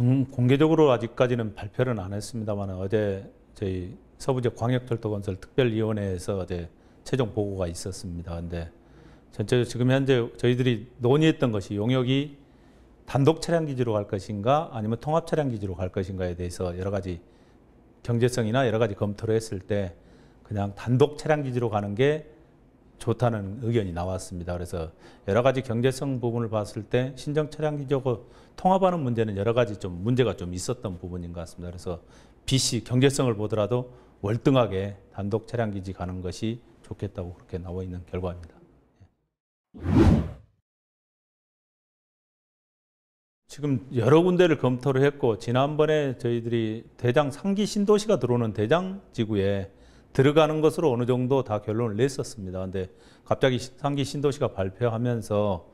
정, 공개적으로 아직까지는 발표는 안 했습니다만 어제 저희 서부지 광역철도건설 특별위원회에서 어제 최종 보고가 있었습니다. 근데 전체 적으로 지금 현재 저희들이 논의했던 것이 용역이 단독 차량 기지로 갈 것인가 아니면 통합 차량 기지로 갈 것인가에 대해서 여러 가지 경제성이나 여러 가지 검토를 했을 때 그냥 단독 차량 기지로 가는 게 좋다는 의견이 나왔습니다. 그래서 여러 가지 경제성 부분을 봤을 때 신정 차량기적으로 통합하는 문제는 여러 가지 좀 문제가 좀 있었던 부분인 것 같습니다. 그래서 BC 경제성을 보더라도 월등하게 단독 차량기지 가는 것이 좋겠다고 그렇게 나와 있는 결과입니다. 지금 여러 군데를 검토를 했고 지난번에 저희들이 대장 상기 신도시가 들어오는 대장 지구에 들어가는 것으로 어느 정도 다 결론을 냈었습니다. 근데 갑자기 상기 신도시가 발표하면서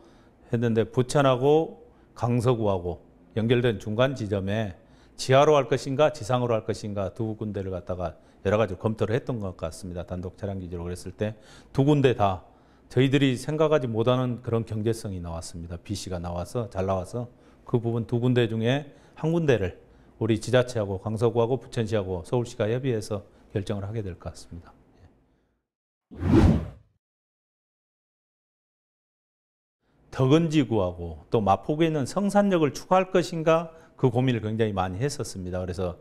했는데 부천하고 강서구하고 연결된 중간 지점에 지하로 할 것인가 지상으로 할 것인가 두 군데를 갖다가 여러 가지 검토를 했던 것 같습니다. 단독 차량 기지로 그랬을 때 두 군데 다 저희들이 생각하지 못하는 그런 경제성이 나왔습니다. BC가 나와서 잘 나와서 그 부분 두 군데 중에 한 군데를 우리 지자체하고 강서구하고 부천시하고 서울시가 협의해서 결정을 하게 될 것 같습니다. 예. 덕은지구하고 또 마포구에 는 성산역을 추가할 것인가 그 고민을 굉장히 많이 했었습니다. 그래서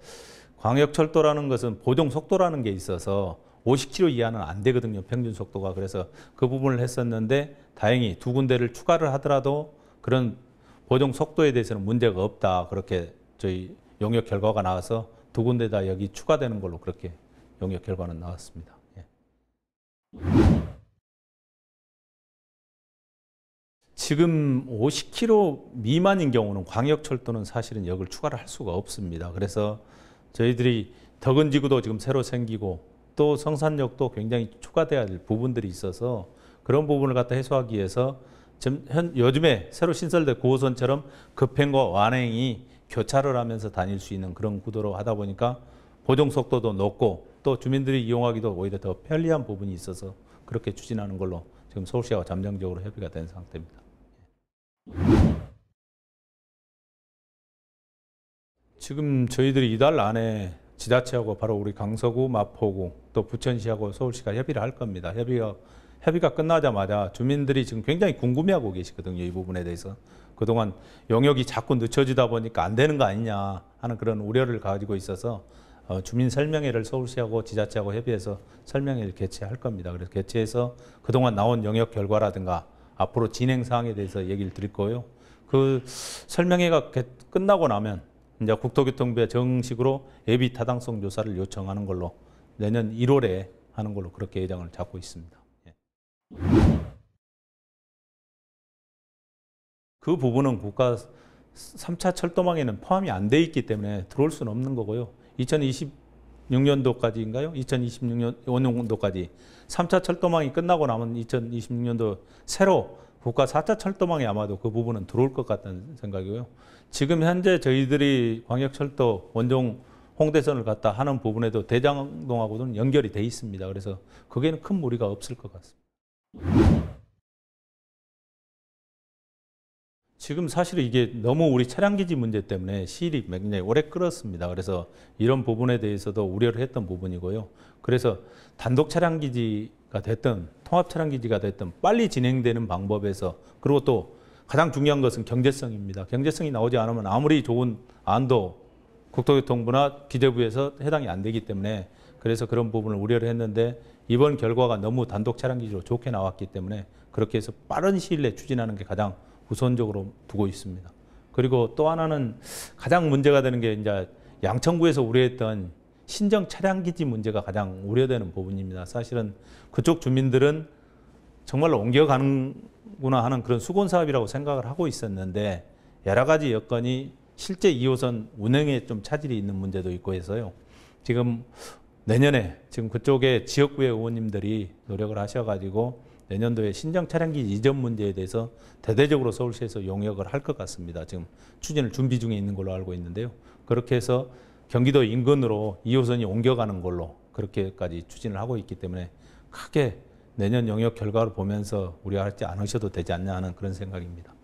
광역철도라는 것은 보정 속도라는 게 있어서 50km 이하는 안 되거든요. 평균 속도가. 그래서 그 부분을 했었는데 다행히 두 군데를 추가를 하더라도 그런 보정 속도에 대해서는 문제가 없다. 그렇게 저희 용역 결과가 나와서 두 군데 다 여기 추가되는 걸로 그렇게 용역 결과는 나왔습니다. 예. 지금 50km 미만인 경우는 광역철도는 사실은 역을 추가를 할 수가 없습니다. 그래서 저희들이 덕은지구도 지금 새로 생기고 또 성산역도 굉장히 추가돼야 될 부분들이 있어서 그런 부분을 갖다 해소하기 위해서 지금 현, 요즘에 새로 신설된 9호선처럼 급행과 완행이 교차를 하면서 다닐 수 있는 그런 구도로 하다 보니까 보정 속도도 높고 또 주민들이 이용하기도 오히려 더 편리한 부분이 있어서 그렇게 추진하는 걸로 지금 서울시와 잠정적으로 협의가 된 상태입니다. 지금 저희들이 이달 안에 지자체하고 바로 우리 강서구, 마포구, 또 부천시하고 서울시가 협의를 할 겁니다. 협의가, 협의가 끝나자마자 주민들이 지금 굉장히 궁금해하고 계시거든요. 이 부분에 대해서. 그동안 영역이 자꾸 늦춰지다 보니까 안 되는 거 아니냐 하는 그런 우려를 가지고 있어서 어, 주민 설명회를 서울시하고 지자체하고 협의해서 설명회를 개최할 겁니다. 그래서 개최해서 그동안 나온 영역 결과라든가 앞으로 진행 사항에 대해서 얘기를 드릴 거예요. 그 설명회가 끝나고 나면 이제 국토교통부에 정식으로 예비 타당성 조사를 요청하는 걸로 내년 1월에 하는 걸로 그렇게 예정을 잡고 있습니다. 예. 그 부분은 국가 3차 철도망에는 포함이 안 돼 있기 때문에 들어올 수는 없는 거고요. 2026년도까지인가요? 2026년 5년도까지 3차 철도망이 끝나고 나면 2026년도 새로 국가 4차 철도망이 아마도 그 부분은 들어올 것 같다는 생각이고요. 지금 현재 저희들이 광역철도 원종 홍대선을 갖다 하는 부분에도 대장동하고는 연결이 돼 있습니다. 그래서 거기에는 큰 무리가 없을 것 같습니다. 지금 사실 이게 너무 우리 차량기지 문제 때문에 시일이 굉장히 오래 끌었습니다. 그래서 이런 부분에 대해서도 우려를 했던 부분이고요. 그래서 단독 차량기지가 됐든 통합 차량기지가 됐든 빨리 진행되는 방법에서 그리고 또 가장 중요한 것은 경제성입니다. 경제성이 나오지 않으면 아무리 좋은 안도 국토교통부나 기재부에서 해당이 안 되기 때문에 그래서 그런 부분을 우려를 했는데 이번 결과가 너무 단독 차량 기지로 좋게 나왔기 때문에 그렇게 해서 빠른 시일 내에 추진하는 게 가장 우선적으로 두고 있습니다. 그리고 또 하나는 가장 문제가 되는 게 이제 양천구에서 우려했던 신정 차량 기지 문제가 가장 우려되는 부분입니다. 사실은 그쪽 주민들은 정말로 옮겨가는구나 하는 그런 수건 사업이라고 생각을 하고 있었는데 여러 가지 여건이 실제 2호선 운행에 좀 차질이 있는 문제도 있고 해서요. 지금 내년에 지금 그쪽에 지역구의 의원님들이 노력을 하셔가지고 내년도에 신장 차량기 이전 문제에 대해서 대대적으로 서울시에서 용역을 할 것 같습니다. 지금 추진을 준비 중에 있는 걸로 알고 있는데요. 그렇게 해서 경기도 인근으로 2호선이 옮겨가는 걸로 그렇게까지 추진을 하고 있기 때문에 크게 내년 용역 결과를 보면서 우려하지 않으셔도 되지 않냐 하는 그런 생각입니다.